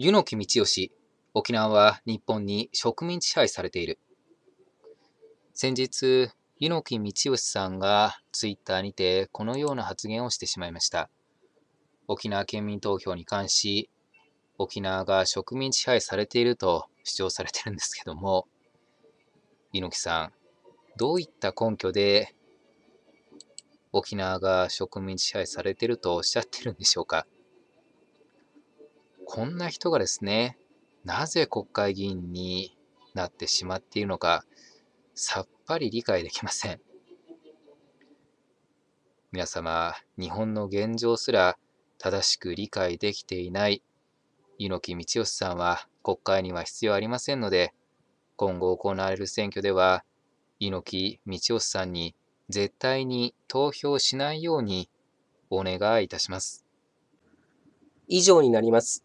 柚木道義、沖縄は日本に植民地支配されている。先日、柚木道義さんがツイッターにてこのような発言をしてしまいました。沖縄県民投票に関し、沖縄が植民地支配されていると主張されてるんですけども、猪木さん、どういった根拠で沖縄が植民地支配されてるとおっしゃってるんでしょうか。こんな人がですね、なぜ国会議員になってしまっているのか、さっぱり理解できません。皆様、日本の現状すら正しく理解できていない猪木道義さんは国会には必要ありませんので、今後行われる選挙では、猪木道義さんに絶対に投票しないようにお願いいたします。以上になります。